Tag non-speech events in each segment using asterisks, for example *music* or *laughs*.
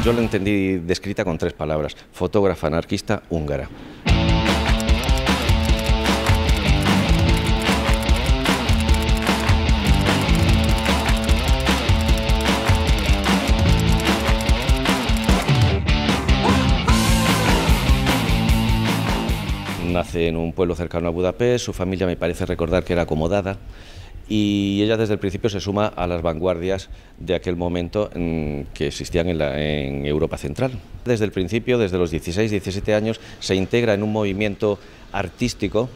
Yo lo entendí descrita con tres palabras, fotógrafa anarquista húngara. Nace en un pueblo cercano a Budapest, su familia me parece recordar que era acomodada y ella desde el principio se suma a las vanguardias de aquel momento mm, que existían en, Europa Central. Desde el principio, desde los 16, 17 años, se integra en un movimiento artístico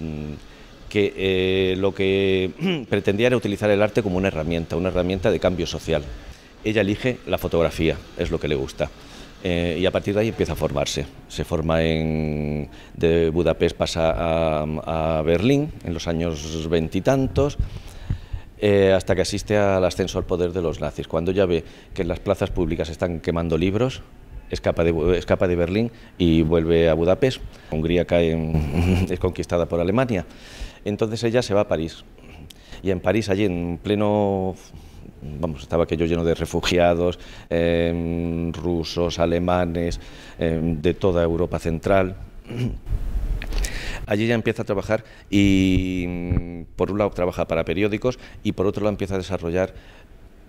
mm, que eh, lo que *clears throat* pretendía era utilizar el arte como una herramienta, una herramienta de cambio social. Ella elige la fotografía, es lo que le gusta. Eh, y a partir de ahí empieza a formarse. Se forma en, de Budapest, pasa a, Berlín en los años veintitantos. Eh, hasta que asiste al ascenso al poder de los nazis. Cuando ya ve que en las plazas públicas están quemando libros, escapa de, Berlín y vuelve a Budapest. Hungría cae *laughs* es conquistada por Alemania. Entonces ella se va a París. Y en París, allí en pleno vamos, estaba aquello lleno de refugiados, em, rusos, alemanes, em, de toda Europa central. Allí ya empieza a trabajar y por un lado trabaja para periódicos y por otro lado empieza a desarrollar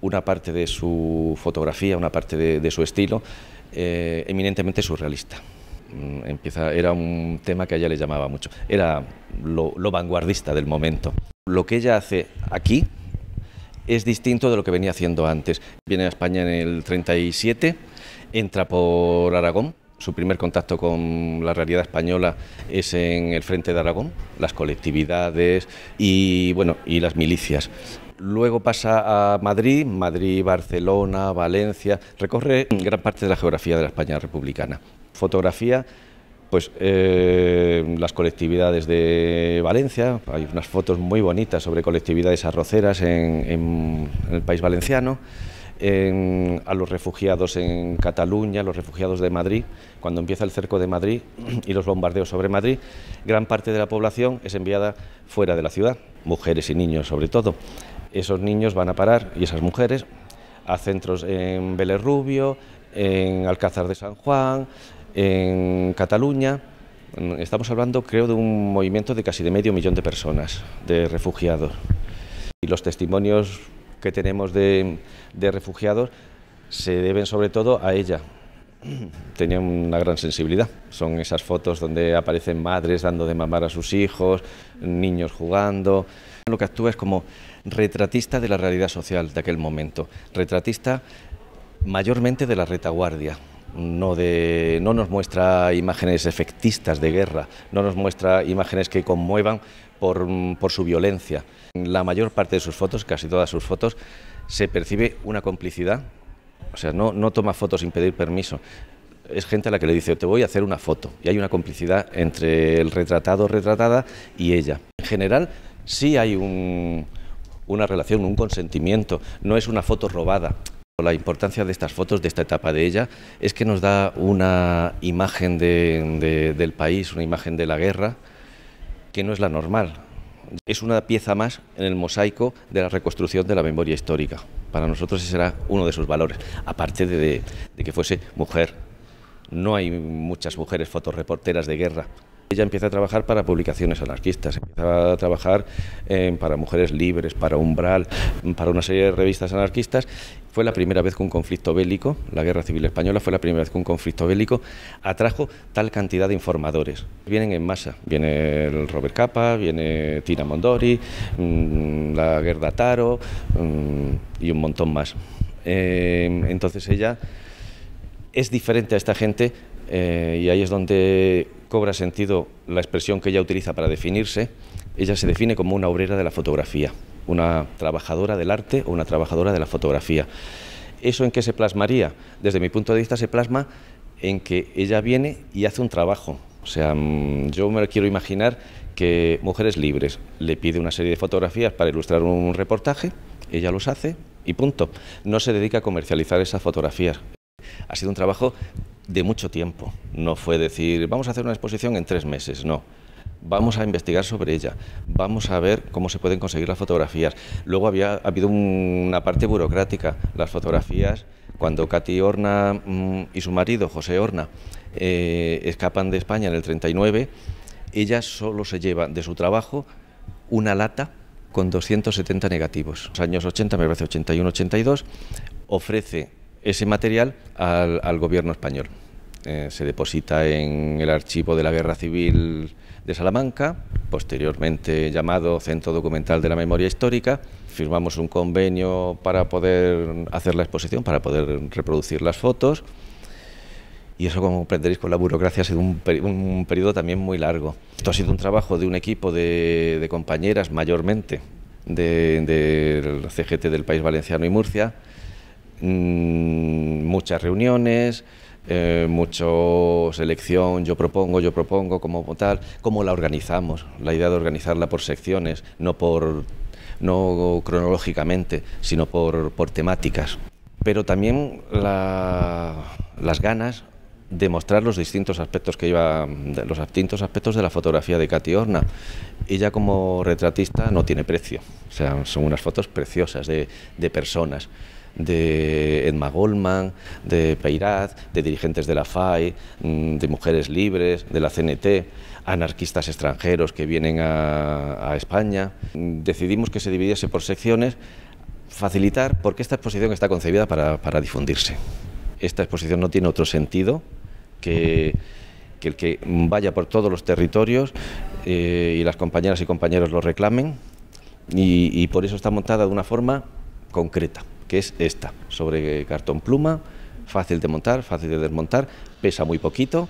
una parte de su fotografía, una parte de, su estilo, eh, eminentemente surrealista. Mm, empieza, era un tema que a ella le llamaba mucho, era lo vanguardista del momento. Lo que ella hace aquí, es distinto de lo que venía haciendo antes. Viene a España en el 37, entra por Aragón, su primer contacto con la realidad española es en el frente de Aragón, las colectividades y bueno, y las milicias. Luego pasa a Madrid, Madrid, Barcelona, Valencia, recorre gran parte de la geografía de la España republicana. Fotografía pues eh, las colectividades de Valencia, hay unas fotos muy bonitas sobre colectividades arroceras en, el país valenciano, a los refugiados en Cataluña, los refugiados de Madrid, cuando empieza el cerco de Madrid y los bombardeos sobre Madrid, gran parte de la población es enviada fuera de la ciudad, mujeres y niños sobre todo. Esos niños van a parar y esas mujeres a centros en Belerrubio, en Alcázar de San Juan, en Cataluña estamos hablando, creo, de un movimiento de casi de medio millón de personas, de refugiados. Y los testimonios que tenemos de, de refugiados se deben sobre todo a ella. *clears throat* Tenía una gran sensibilidad. Son esas fotos donde aparecen madres dando de mamar a sus hijos, niños jugando. Lo que actúa es como retratista de la realidad social de aquel momento, retratista mayormente de la retaguardia, no, nos muestra imágenes efectistas de guerra, no nos muestra imágenes que conmuevan por, su violencia. la mayor parte de sus fotos, casi todas sus fotos, se percibe una complicidad, o sea, no, toma fotos sin pedir permiso, es gente a la que le dice, te voy a hacer una foto. Y hay una complicidad entre el retratado, retratada y ella. En general, sí hay una relación, un consentimiento. No es una foto robada. La importancia de estas fotos, de esta etapa de ella, es que nos da una imagen del país, una imagen de la guerra, que no es la normal. Es una pieza más en el mosaico de la reconstrucción de la memoria histórica. Para nosotros ese era uno de sus valores, aparte de, de que fuese mujer. No hay muchas mujeres fotoreporteras de guerra ella empieza a trabajar para publicaciones anarquistas, empieza a trabajar eh, para Mujeres Libres, para Umbral, para una serie de revistas anarquistas. Fue la primera vez que un conflicto bélico, la Guerra Civil Española, fue la primera vez que un conflicto bélico atrajo tal cantidad de informadores. Vienen en masa, viene el Robert Capa, viene Tina Mondori, mm, la Gerda Taro mm, y un montón más. Eh, entonces ella es diferente a esta gente eh, y ahí es donde cobra sentido la expresión que ella utiliza para definirse. Ella se define como una obrera de la fotografía, una trabajadora del arte o una trabajadora de la fotografía. ¿Eso en qué se plasmaría? Desde mi punto de vista se plasma en que ella viene y hace un trabajo. O sea, mm, yo me quiero imaginar que Mujeres Libres le pide una serie de fotografías para ilustrar un reportaje, ella los hace y punto. No se dedica a comercializar esas fotografías. Ha sido un trabajo de mucho tiempo. No fue decir, vamos a hacer una exposición en tres meses, no. Vamos a investigar sobre ella, vamos a ver cómo se pueden conseguir las fotografías. Luego había habido una parte burocrática, las fotografías, cuando Katy Horna mm, y su marido, José Horna, eh, escapan de España en el 39, ella solo se lleva de su trabajo una lata con 270 negativos. Los años 80, me parece 81-82, ofrece ese material al, gobierno español. Eh, se deposita en el archivo de la Guerra Civil de Salamanca, posteriormente llamado Centro Documental de la Memoria Histórica. Firmamos un convenio para poder hacer la exposición, para poder reproducir las fotos. Y eso, como comprenderéis, con la burocracia ha sido un, periodo también muy largo. Esto ha sido un trabajo de un equipo de, compañeras, mayormente, del CGT del País Valenciano y Murcia, Mm, muchas reuniones, mucha eh, mucho selección, yo propongo, yo propongo, como tal, cómo la organizamos, la idea de organizarla por secciones, no por no cronológicamente, sino por, temáticas. Pero también las ganas de mostrar los distintos aspectos que iba, los distintos aspectos de la fotografía de Katy Orna. Ella como retratista no tiene precio, o son unas fotos preciosas de personas de Edma Goldman, de Peirat, de dirigentes de la FAI, mm, de Mujeres Libres, de la CNT, anarquistas extranjeros que vienen a, España. Mm, decidimos que se dividiese por secciones, facilitar porque esta exposición está concebida para, difundirse. Esta exposición no tiene otro sentido que que el que vaya por todos los territorios eh, y las compañeras y compañeros lo reclamen y por eso está montada de una forma concreta que es esta, sobre cartón pluma, fácil de montar, fácil de desmontar, pesa muy poquito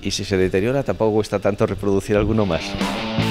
y si se deteriora tampoco cuesta tanto reproducir alguno más.